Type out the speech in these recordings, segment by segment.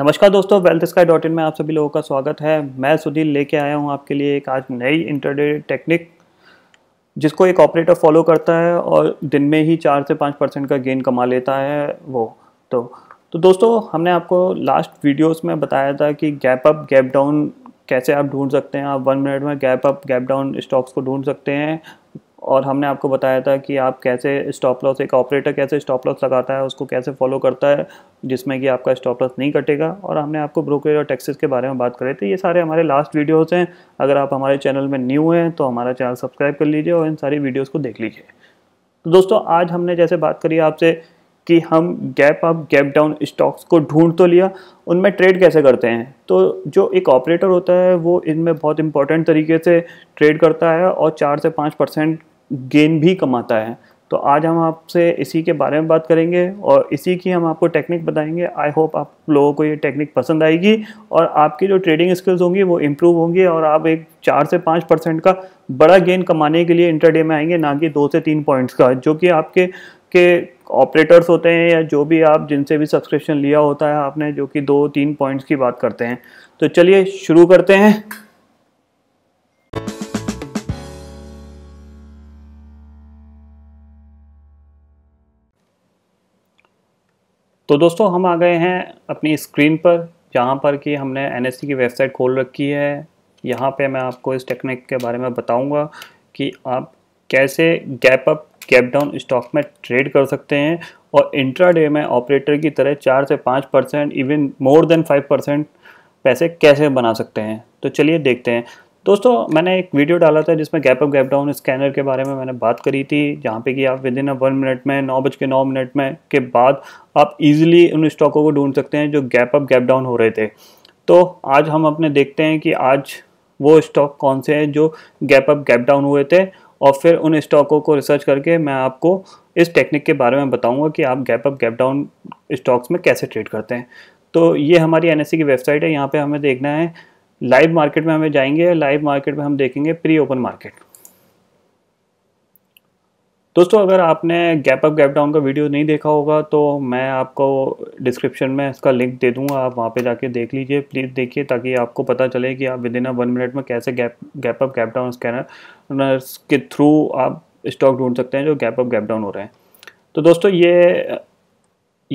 नमस्कार दोस्तों wealth sky dot in में आप सभी लोगों का स्वागत है मैं सुधीर लेके आया हूँ आपके लिए एक आज नई इंटरडे टेक्निक जिसको एक ऑपरेटर फॉलो करता है और दिन में ही चार से पाँच परसेंट का गेन कमा लेता है वो तो तो दोस्तों हमने आपको लास्ट वीडियोस में बताया था कि गैप अप गैप डाउन कैसे आप ढूंढ सकते हैं आप वन मिनट में gap up gap down stocks को ढूंढ सकते हैं और हमने आपको बताया था कि आप कैसे स्टॉप लॉस एक ऑपरेटर कैसे स्टॉप लॉस लगाता है उसको कैसे फॉलो करता है जिसमें कि आपका स्टॉप लॉस नहीं कटेगा और हमने आपको ब्रोकरेज और टैक्सेस के बारे में बात करी थी ये सारे हमारे लास्ट वीडियोज़ हैं अगर आप हमारे चैनल में न्यू हैं तो हमारा चैनल सब्सक्राइब कर लीजिए और इन सारी वीडियोज़ को देख लीजिए तो दोस्तों आज हमने जैसे बात करी आपसे कि हम gap up gap down stocks को ढूंढ तो लिया उनमें ट्रेड कैसे करते हैं तो जो एक ऑपरेटर होता है वो इनमें बहुत इंपॉर्टेंट तरीके से ट्रेड करता है और चार से पाँच परसेंट गेन भी कमाता है तो आज हम आपसे इसी के बारे में बात करेंगे और इसी की हम आपको टेक्निक बताएंगे आई होप आप लोगों को ये टेक्निक पसंद आएगी और आपकी जो ट्रेडिंग स्किल्स होंगी वो इम्प्रूव होंगी और आप एक चार से पाँच परसेंट का बड़ा गेन कमाने के लिए इंटरडे में आएंगे ना कि दो से तीन पॉइंट्स का जो कि आपके के ऑपरेटर्स होते हैं या जो भी आप जिनसे भी सब्सक्रिप्शन लिया होता है आपने जो कि दो तीन पॉइंट्स की बात करते हैं तो चलिए शुरू करते हैं तो दोस्तों हम आ गए हैं अपनी स्क्रीन पर जहाँ पर कि हमने एन की वेबसाइट खोल रखी है यहाँ पे मैं आपको इस टेक्निक के बारे में बताऊँगा कि आप कैसे gap up gap down stock में ट्रेड कर सकते हैं और इंट्राडे में ऑपरेटर की तरह चार से पाँच percent even more than five percent पैसे कैसे बना सकते हैं तो चलिए देखते हैं दोस्तों मैंने एक वीडियो डाला था जिसमें gap up gap down scanner के बारे में मैंने बात करी थी जहाँ पे कि आप within a one minute में नौ बज के नौ मिनट में के बाद आप इजीली उन स्टॉकों को ढूंढ सकते हैं जो गैप अप गैप डाउन हो रहे थे तो आज हम अपने देखते हैं कि आज वो स्टॉक कौन से हैं जो गैप अप गैप डाउन हुए थे और फिर उन स्टॉकों को रिसर्च करके मैं आपको इस टेक्निक के बारे में बताऊँगा कि आप gap up gap down stocks में कैसे ट्रेड करते हैं तो ये हमारी एन e की वेबसाइट है यहाँ पर हमें देखना है लाइव मार्केट में हमें जाएंगे लाइव मार्केट में हम देखेंगे प्री ओपन मार्केट दोस्तों अगर आपने गैप अप गैप डाउन का वीडियो नहीं देखा होगा तो मैं आपको डिस्क्रिप्शन में इसका लिंक दे दूंगा आप वहाँ पे जाके देख लीजिए प्लीज़ देखिए ताकि आपको पता चले कि आप within a one minute में कैसे gap gap up gap down scanner के थ्रू आप स्टॉक ढूंढ सकते हैं जो गैप अप गैप डाउन हो रहे हैं तो दोस्तों ये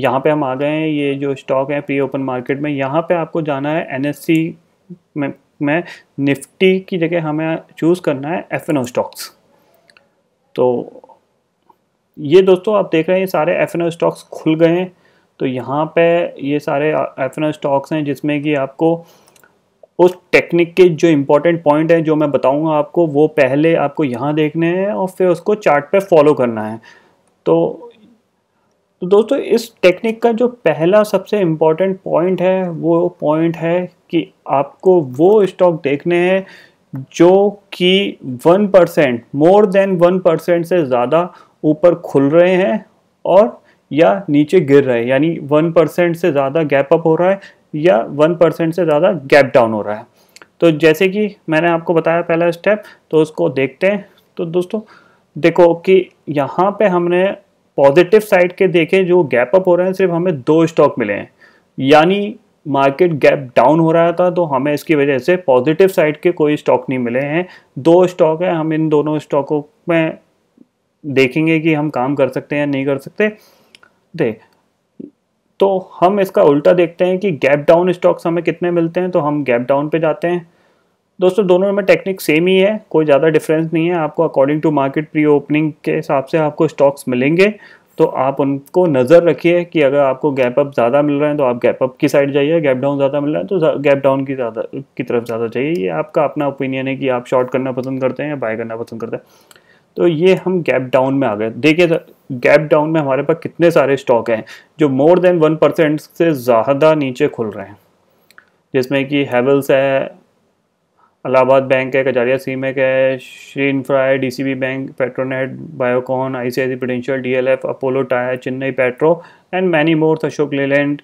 यहाँ पर हम आ गए हैं ये जो स्टॉक है प्री ओपन मार्केट में यहाँ पर आपको जाना है एन में निफ्टी की जगह हमें चूज़ करना है एफ एन ओ स्टॉक्स तो ये दोस्तों आप देख रहे हैं ये सारे एफ एन ओ स्टॉक्स खुल गए हैं तो यहाँ पे ये सारे एफ एन ओ स्टॉक्स हैं जिसमें कि आपको उस टेक्निक के जो इम्पोर्टेंट पॉइंट हैं जो मैं बताऊंगा आपको वो पहले आपको यहाँ देखने हैं और फिर उसको चार्ट पे फॉलो करना है तो तो दोस्तों इस टेक्निक का जो पहला सबसे इम्पोर्टेंट पॉइंट है वो पॉइंट है कि आपको वो स्टॉक देखने हैं जो कि one percent more than one percent से ज़्यादा ऊपर खुल रहे हैं और या नीचे गिर रहे हैं यानी वन परसेंट से ज़्यादा गैप अप हो रहा है या वन परसेंट से ज़्यादा गैप डाउन हो रहा है तो जैसे कि मैंने आपको बताया पहला स्टेप तो उसको देखते हैं तो दोस्तों देखो कि यहाँ पे हमने पॉजिटिव साइड के देखे जो गैप अप हो रहे हैं सिर्फ हमें दो स्टॉक मिले हैं यानी मार्केट गैप डाउन हो रहा था तो हमें इसकी वजह से पॉजिटिव साइड के कोई स्टॉक नहीं मिले हैं दो स्टॉक है हम इन दोनों स्टॉकों में देखेंगे कि हम काम कर सकते हैं या नहीं कर सकते दे तो हम इसका उल्टा देखते हैं कि गैप डाउन स्टॉक्स हमें कितने मिलते हैं तो हम गैप डाउन पे जाते हैं दोस्तों दोनों में टेक्निक सेम ही है कोई ज़्यादा डिफरेंस नहीं है आपको according to market pre opening के हिसाब से आपको स्टॉक्स मिलेंगे तो आप उनको नज़र रखिए कि अगर आपको गैप अप ज़्यादा मिल रहा है तो आप गैप अप की साइड जाइए गैप डाउन ज़्यादा मिल रहा है तो गैप डाउन की ज़्यादा की तरफ ज़्यादा चाहिए ये आपका अपना ओपिनियन है कि आप शॉर्ट करना पसंद करते हैं या बाय करना पसंद करते हैं तो ये हम गैप डाउन में आ गए देखिए गैप डाउन में हमारे पास कितने सारे स्टॉक हैं जो मोर देन वन परसेंट से ज़्यादा नीचे खुल रहे हैं जिसमें कि हैवल्स है अलाहाबाद बैंक है कजारिया सीमेक है Shree D C B bank Petronet Biocon I C C Prudential D L F Apollo tyre Chennai petro and many mores Ashok Leyland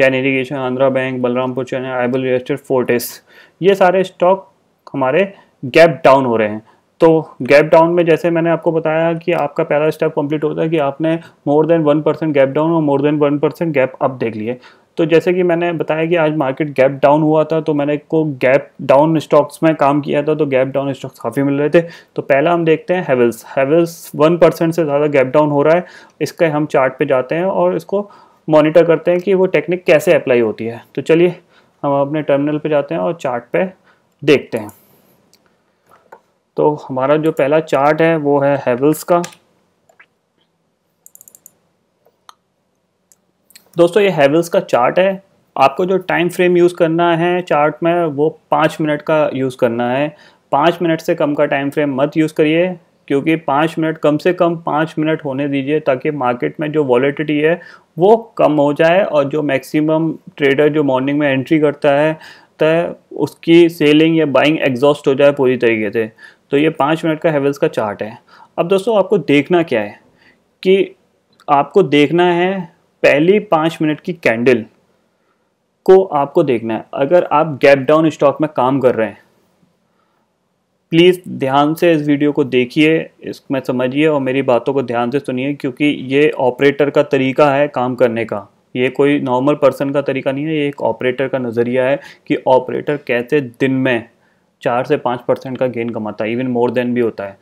Jain irrigation Andhra bank Balrampur Chennai आइबल रियल एस्टेट फोर्टिस ये सारे स्टॉक हमारे गैप डाउन हो रहे हैं तो गैप डाउन में जैसे मैंने आपको बताया कि आपका पहला स्टेप कंप्लीट होता है कि आपने more than one percent gap down और more than one percent gap up देख लिए तो जैसे कि मैंने बताया कि आज मार्केट गैप डाउन हुआ था तो मैंने को गैप डाउन स्टॉक्स में काम किया था तो गैप डाउन स्टॉक्स काफ़ी मिल रहे थे तो पहला हम देखते हैं हेवल्स हेवल्स वन परसेंट से ज़्यादा गैप डाउन हो रहा है इसके हम चार्ट पे जाते हैं और इसको मॉनिटर करते हैं कि वो टेक्निक कैसे अप्लाई होती है तो चलिए हम अपने टर्मिनल पर जाते हैं और चार्ट पे देखते हैं तो हमारा जो पहला चार्ट है वो है हेवल्स का दोस्तों ये हैवल्स का चार्ट है आपको जो टाइम फ्रेम यूज़ करना है चार्ट में वो पाँच मिनट का यूज़ करना है पाँच मिनट से कम का टाइम फ्रेम मत यूज़ करिए क्योंकि पाँच मिनट कम से कम पाँच मिनट होने दीजिए ताकि मार्केट में जो वॉलेटिटी है वो कम हो जाए और जो मैक्सिमम ट्रेडर जो मॉर्निंग में एंट्री करता है तो उसकी सेलिंग या बाइंग एग्जॉस्ट हो जाए पूरी तरीके से तो ये पाँच मिनट का हेवल्स का चार्ट है अब दोस्तों आपको देखना क्या है कि आपको देखना है पहली पाँच मिनट की कैंडल को आपको देखना है अगर आप गैप डाउन स्टॉक में काम कर रहे हैं प्लीज़ ध्यान से इस वीडियो को देखिए इसमें समझिए और मेरी बातों को ध्यान से सुनिए क्योंकि ये ऑपरेटर का तरीका है काम करने का ये कोई नॉर्मल पर्सन का तरीका नहीं है ये एक ऑपरेटर का नज़रिया है कि ऑपरेटर कैसे दिन में चार से पाँच परसेंट का गेन कमाता है इवन मोर देन भी होता है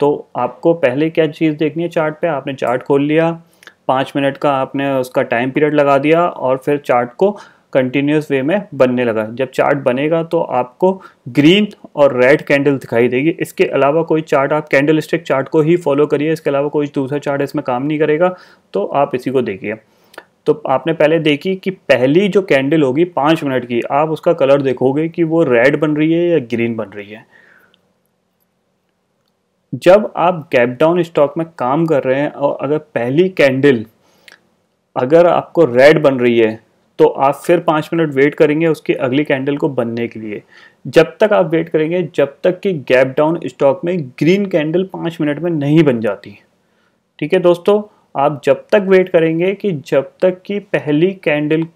तो आपको पहले क्या चीज़ देखनी है चार्ट पे आपने चार्ट खोल लिया पाँच मिनट का आपने उसका टाइम पीरियड लगा दिया और फिर चार्ट को कंटिन्यूस वे में बनने लगा जब चार्ट बनेगा तो आपको ग्रीन और रेड कैंडल दिखाई देगी इसके अलावा कोई चार्ट आप कैंडल स्टिक चार्ट को ही फॉलो करिए इसके अलावा कोई दूसरा चार्ट इसमें काम नहीं करेगा तो आप इसी को देखिए तो आपने पहले देखी कि पहली जो कैंडल होगी पाँच मिनट की आप उसका कलर देखोगे कि वो रेड बन रही है या ग्रीन बन रही है जब आप गैप डाउन स्टॉक में काम कर रहे हैं और अगर पहली कैंडल अगर आपको रेड बन रही है तो आप फिर पाँच मिनट वेट करेंगे उसकी अगली कैंडल को बनने के लिए जब तक आप वेट करेंगे जब तक कि गैप डाउन स्टॉक में ग्रीन कैंडल पाँच मिनट में नहीं बन जाती ठीक है दोस्तों आप जब तक वेट करेंगे कि जब तक कि पहली कैंडल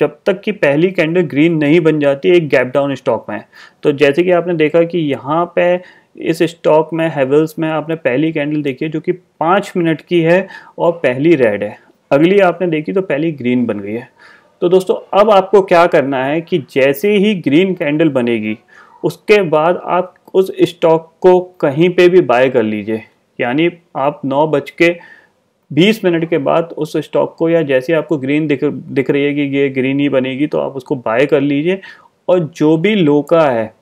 जब तक कि पहली कैंडल ग्रीन नहीं बन जाती एक गैप डाउन स्टॉक में तो जैसे कि आपने देखा कि यहाँ पे इस स्टॉक में हेवल्स में आपने पहली कैंडल देखी है जो कि पाँच मिनट की है और पहली रेड है अगली आपने देखी तो पहली ग्रीन बन गई है तो दोस्तों अब आपको क्या करना है कि जैसे ही ग्रीन कैंडल बनेगी उसके बाद आप उस स्टॉक को कहीं पे भी बाय कर लीजिए यानी आप नौ बज के बीस मिनट के बाद उस स्टॉक को या जैसे आपको ग्रीन दिख दिख रही है कि ये ग्रीन ही बनेगी तो आप उसको बाय कर लीजिए और जो भी लोका है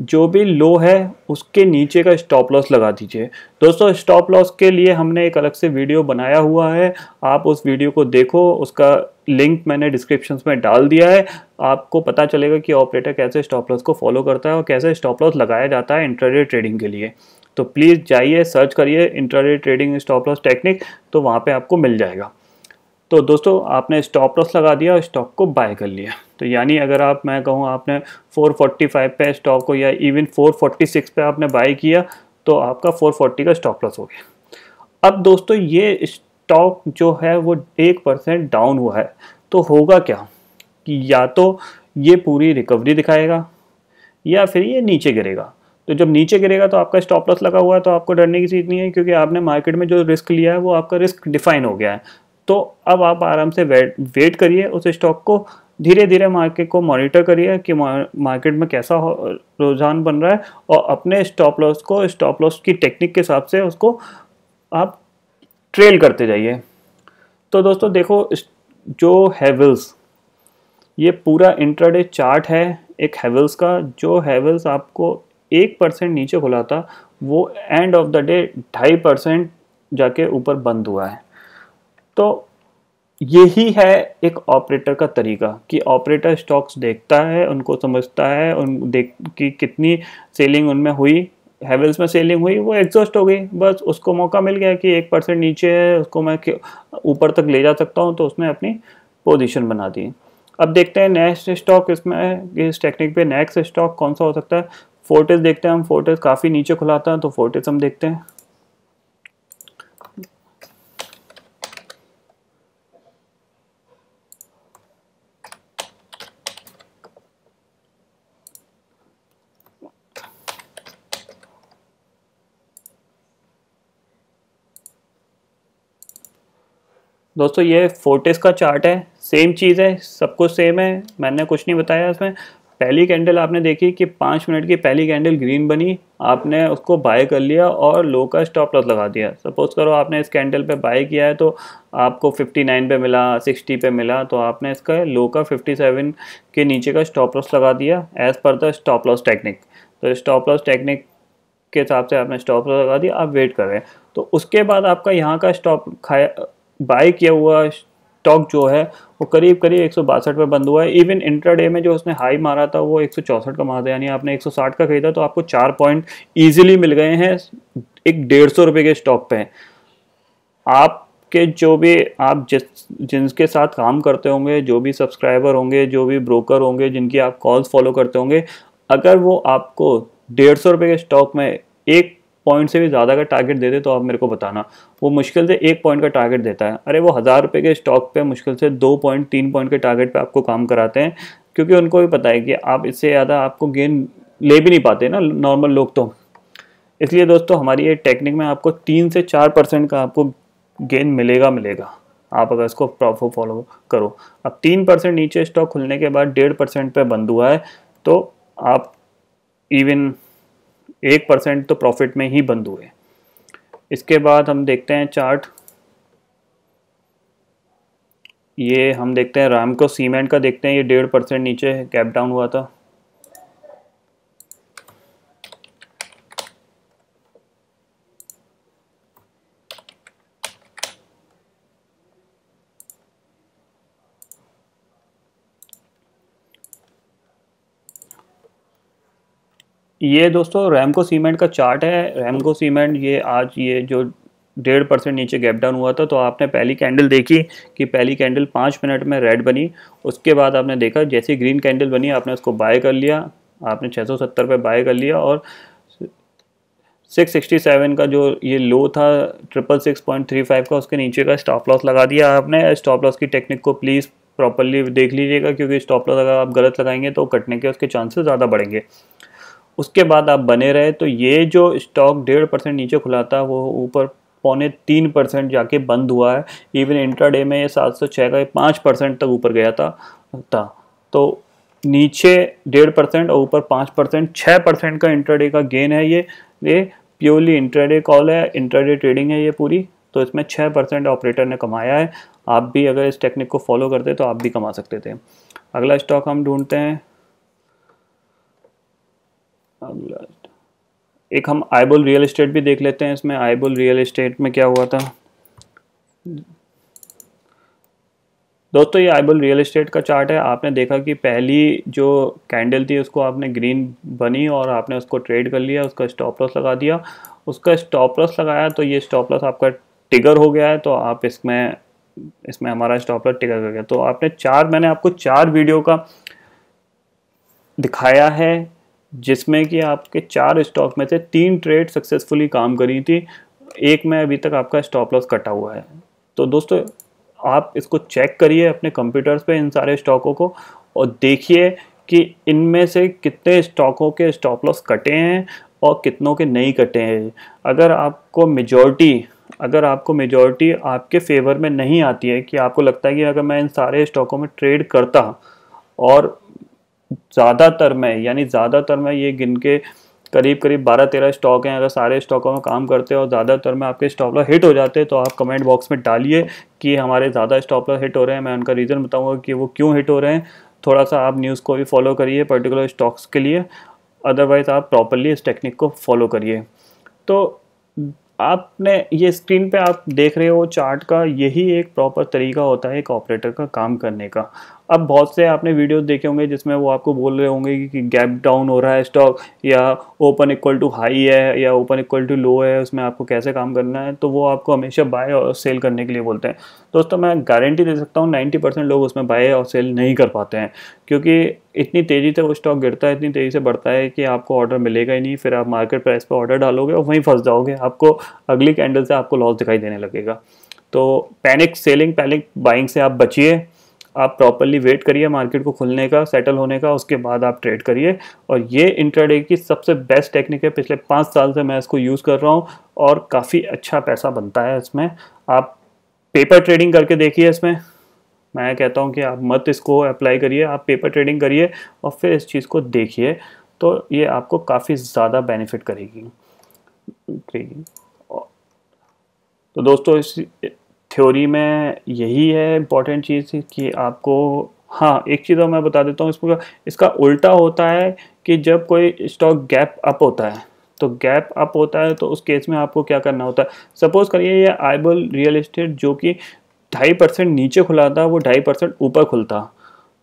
जो भी लो है उसके नीचे का स्टॉप लॉस लगा दीजिए दोस्तों स्टॉप लॉस के लिए हमने एक अलग से वीडियो बनाया हुआ है आप उस वीडियो को देखो उसका लिंक मैंने डिस्क्रिप्शन में डाल दिया है आपको पता चलेगा कि ऑपरेटर कैसे स्टॉप लॉस को फॉलो करता है और कैसे स्टॉप लॉस लगाया जाता है इंटरडे ट्रेडिंग के लिए तो प्लीज़ जाइए सर्च करिए intraday trading stop loss technique तो वहाँ पर आपको मिल जाएगा तो दोस्तों आपने स्टॉप लॉस लगा दिया और स्टॉक को बाय कर लिया तो यानी अगर आप मैं कहूँ आपने 445 पे स्टॉक को या इवन 446 पे आपने बाय किया तो आपका 440 का स्टॉप लॉस हो गया अब दोस्तों ये स्टॉक जो है वो एक परसेंट डाउन हुआ है तो होगा क्या कि या तो ये पूरी रिकवरी दिखाएगा या फिर ये नीचे गिरेगा तो जब नीचे गिरेगा तो आपका स्टॉप लॉस लगा हुआ है तो आपको डरने की चीज़ नहीं है क्योंकि आपने मार्केट में जो रिस्क लिया है वो आपका रिस्क डिफाइन हो गया है तो अब आप आराम से वेट वेट करिए उस स्टॉक को धीरे धीरे मार्केट को मॉनिटर करिए कि मार्केट में कैसा रुझान बन रहा है और अपने स्टॉप लॉस को स्टॉप लॉस की टेक्निक के हिसाब से उसको आप ट्रेल करते जाइए तो दोस्तों देखो जो हैवल्स ये पूरा इंट्राडे चार्ट है एक हैवल्स का जो हैवल्स आपको एक परसेंट नीचे खुला था वो एंड ऑफ द डे ढाई परसेंट जाके ऊपर बंद हुआ है तो यही है एक ऑपरेटर का तरीका कि ऑपरेटर स्टॉक्स देखता है उनको समझता है उन देख कि कितनी सेलिंग उनमें हुई हैवेल्स में सेलिंग हुई वो एग्जॉस्ट हो गई बस उसको मौका मिल गया कि एक परसेंट नीचे है उसको मैं ऊपर तक ले जा सकता हूँ तो उसने अपनी पोजीशन बना दी अब देखते हैं नेक्स्ट स्टॉक इसमें इस टेक्निक पे नेक्स्ट स्टॉक कौन सा हो सकता है फोर्टिस देखते हैं हम फोर्टिस काफ़ी नीचे खुलाता है तो फोर्टिस हम देखते हैं दोस्तों ये फोर्टिस का चार्ट है सेम चीज़ है सब कुछ सेम है मैंने कुछ नहीं बताया इसमें पहली कैंडल आपने देखी कि पाँच मिनट की पहली कैंडल ग्रीन बनी आपने उसको बाय कर लिया और लो का स्टॉप लॉस लगा दिया सपोज़ करो आपने इस कैंडल पे बाय किया है तो आपको 59 पे मिला 60 पे मिला तो आपने इसका लो का 57 के नीचे का स्टॉप लॉस लगा दिया as per the stop loss technique तो स्टॉप लॉस टेक्निक के हिसाब से आपने स्टॉप लॉस लगा दिया आप वेट कर रहे हैं तो उसके बाद आपका यहाँ का स्टॉप खाया बाय किया हुआ स्टॉक जो है वो करीब करीब एक पे बंद हुआ है इवन इंट्राडे में जो उसने हाई मारा था वो एक का मारा था यानी आपने 160 का खरीदा तो आपको चार पॉइंट ईजिली मिल गए हैं एक डेढ़ सौ के स्टॉक पे आप के जो भी आप जिस जिनके साथ काम करते होंगे जो भी सब्सक्राइबर होंगे जो भी ब्रोकर होंगे जिनकी आप कॉल्स फॉलो करते होंगे अगर वो आपको डेढ़ सौ रुपये के स्टॉक में एक पॉइंट से भी ज़्यादा का टारगेट दे दे तो आप मेरे को बताना वो मुश्किल से एक पॉइंट का टारगेट देता है अरे वो हज़ार रुपये के स्टॉक पे मुश्किल से दो पॉइंट तीन पॉइंट के टारगेट पे आपको काम कराते हैं क्योंकि उनको भी पता है कि आप इससे ज़्यादा आपको गेन ले भी नहीं पाते ना नॉर्मल लोग तो इसलिए दोस्तों हमारी ये टेक्निक में आपको तीन से चार परसेंट का आपको गेन मिलेगा मिलेगा आप अगर इसको प्रॉपर फॉलो करो अब तीन परसेंट नीचे स्टॉक खुलने के बाद डेढ़ परसेंट पर बंद हुआ है तो आप इवन एक परसेंट तो प्रॉफिट में ही बंद हुए इसके बाद हम देखते हैं चार्ट ये हम देखते हैं रामको सीमेंट का देखते हैं ये डेढ़ परसेंट नीचे कैप डाउन हुआ था ये दोस्तों रैमको सीमेंट का चार्ट है रैमको सीमेंट ये आज ये जो डेढ़ परसेंट नीचे गैप डाउन हुआ था तो आपने पहली कैंडल देखी कि पहली कैंडल पाँच मिनट में रेड बनी उसके बाद आपने देखा जैसे ग्रीन कैंडल बनी आपने उसको बाय कर लिया आपने 670 पे बाय कर लिया और 667 का जो ये लो था triple six point three five का उसके नीचे का स्टॉप लॉस लगा दिया आपने स्टॉप लॉस की टेक्निक को प्लीज़ प्रॉपरली देख लीजिएगा क्योंकि स्टॉप लॉस अगर आप गलत लगाएंगे तो कटने के उसके चांसेस ज़्यादा बढ़ेंगे उसके बाद आप बने रहे तो ये जो स्टॉक डेढ़ परसेंट नीचे खुला था वो ऊपर पौने तीन परसेंट जाके बंद हुआ है इवन इंट्राडे में ये सात सौ छः का पाँच परसेंट तक ऊपर गया था था तो नीचे डेढ़ परसेंट और ऊपर पाँच परसेंट छः परसेंट का इंट्राडे का गेन है ये ये प्योरली इंट्राडे कॉल है इंट्राडे ट्रेडिंग है ये पूरी तो इसमें छः परसेंट ऑपरेटर ने कमाया है आप भी अगर इस टेक्निक को फॉलो करते तो आप भी कमा सकते थे अगला स्टॉक हम ढूंढते हैं एक हम आईबोल रियल इस्टेट भी देख लेते हैं इसमें आईबोल रियल इस्टेट में क्या हुआ था दोस्तों ये आईबोल रियल इस्टेट का चार्ट है आपने देखा कि पहली जो कैंडल थी उसको आपने ग्रीन बनी और आपने उसको ट्रेड कर लिया उसका स्टॉप लॉस लगा दिया उसका स्टॉप लॉस लगाया तो ये स्टॉप लॉस आपका टिगर हो गया है तो आप इसमें इसमें हमारा स्टॉप लॉस टिगर कर गया तो आपने चार मैंने आपको चार वीडियो का दिखाया है जिसमें कि आपके चार स्टॉक में से तीन ट्रेड सक्सेसफुली काम करी थी एक में अभी तक आपका स्टॉप लॉस कटा हुआ है तो दोस्तों आप इसको चेक करिए अपने कंप्यूटर्स पे इन सारे स्टॉकों को और देखिए कि इनमें से कितने स्टॉकों के स्टॉप लॉस कटे हैं और कितनों के नहीं कटे हैं अगर आपको मेजॉरिटी अगर आपको मेजॉरिटी आपके फेवर में नहीं आती है कि आपको लगता है कि अगर मैं इन सारे स्टॉकों में ट्रेड करता और ज़्यादातर में यानी ज़्यादातर में ये गिन के करीब करीब बारह तेरह स्टॉक हैं अगर सारे स्टॉकों में काम करते हो और ज़्यादातर में आपके स्टॉप लॉस हिट हो जाते हैं तो आप कमेंट बॉक्स में डालिए कि हमारे ज़्यादा स्टॉप लॉस हिट हो रहे हैं मैं उनका रीज़न बताऊँगा कि वो क्यों हिट हो रहे हैं थोड़ा सा आप न्यूज़ को भी फॉलो करिए पर्टिकुलर स्टॉक्स के लिए अदरवाइज़ आप प्रॉपरली इस टेक्निक को फॉलो करिए तो आपने ये स्क्रीन पे आप देख रहे हो चार्ट का यही एक प्रॉपर तरीका होता है एक ऑपरेटर का काम करने का अब बहुत से आपने वीडियोस देखे होंगे जिसमें वो आपको बोल रहे होंगे कि गैप डाउन हो रहा है स्टॉक या ओपन इक्वल टू हाई है या ओपन इक्वल टू लो है उसमें आपको कैसे काम करना है तो वो आपको हमेशा बाय और सेल करने के लिए बोलते हैं दोस्तों मैं गारंटी दे सकता हूँ नाइन्टी परसेंट लोग उसमें बाय और सेल नहीं कर पाते हैं क्योंकि इतनी तेज़ी से वो स्टॉक गिरता है इतनी तेज़ी से बढ़ता है कि आपको ऑर्डर मिलेगा ही नहीं फिर आप मार्केट प्राइस पर ऑर्डर डालोगे और वहीं फंस जाओगे आपको अगली कैंडल से आपको लॉस दिखाई देने लगेगा तो पैनिक सेलिंग पैनिक बाइंग से आप बचिए आप प्रॉपरली वेट करिए मार्केट को खुलने का सेटल होने का उसके बाद आप ट्रेड करिए और ये इंटरडे की सबसे बेस्ट टेक्निक है पिछले पाँच साल से मैं इसको यूज़ कर रहा हूँ और काफ़ी अच्छा पैसा बनता है इसमें आप पेपर ट्रेडिंग करके देखिए इसमें मैं कहता हूँ कि आप मत इसको अप्लाई करिए आप पेपर ट्रेडिंग करिए और फिर इस चीज़ को देखिए तो ये आपको काफ़ी ज़्यादा बेनिफिट करेगी करेगी तो दोस्तों इस थ्योरी में यही है इम्पॉर्टेंट चीज़ कि आपको हाँ एक चीज़ और मैं बता देता हूँ इसमें इसका उल्टा होता है कि जब कोई स्टॉक गैप अप होता है तो गैप अप होता है तो उस केस में आपको क्या करना होता है सपोज़ करिए ये आईबल रियल इस्टेट जो कि ढाई परसेंट नीचे खुला था वो ढाई परसेंट ऊपर खुलता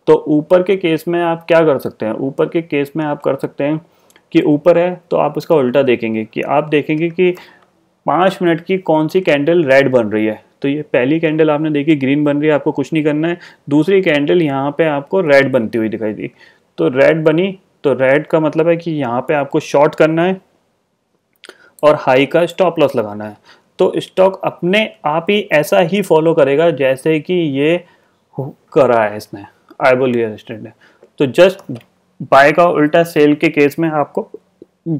तो ऊपर के केस में आप क्या कर सकते हैं ऊपर के केस में आप कर सकते हैं कि ऊपर है तो आप उसका उल्टा देखेंगे कि आप देखेंगे कि पाँच मिनट की कौन सी कैंडल रेड बन रही है तो ये पहली कैंडल आपने देखी ग्रीन बन रही है आपको कुछ नहीं करना है दूसरी कैंडल यहाँ पे आपको रेड बनती हुई दिखाई दी तो रेड बनी तो रेड का मतलब है कि यहाँ पे आपको शॉर्ट करना है और हाई का स्टॉप लॉस लगाना है तो स्टॉक अपने आप ही ऐसा ही फॉलो करेगा जैसे कि ये करा है इसने आई बोल रियल ने तो जस्ट बाय का उल्टा सेल के केस में आपको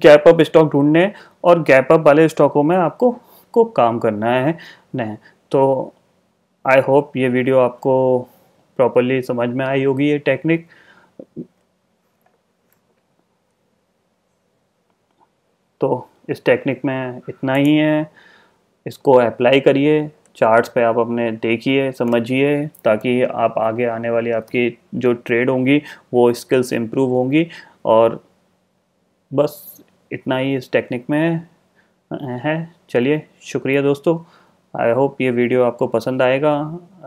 गैप अप स्टॉक ढूंढने और गैप अप वाले स्टॉकों में आपको को काम करना है नहीं तो आई होप ये वीडियो आपको प्रॉपरली समझ में आई होगी ये टेक्निक तो इस टेक्निक में इतना ही है इसको अप्लाई करिए चार्ट्स पे आप अपने देखिए समझिए ताकि आप आगे आने वाली आपकी जो ट्रेड होंगी वो स्किल्स इम्प्रूव होंगी और बस इतना ही इस टेक्निक में है चलिए शुक्रिया दोस्तों आई होप ये वीडियो आपको पसंद आएगा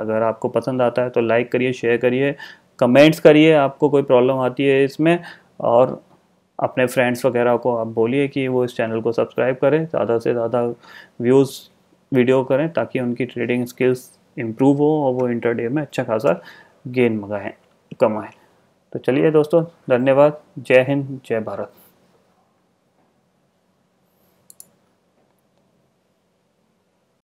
अगर आपको पसंद आता है तो लाइक करिए शेयर करिए कमेंट्स करिए आपको कोई प्रॉब्लम आती है इसमें और अपने फ्रेंड्स वगैरह को आप बोलिए कि वो इस चैनल को सब्सक्राइब करें ज़्यादा से ज़्यादा व्यूज़ वीडियो करें ताकि उनकी ट्रेडिंग स्किल्स इम्प्रूव हो और वो इंटरडे में अच्छा खासा गेन मंगाएँ कमाएँ तो चलिए दोस्तों धन्यवाद जय हिंद जय भारत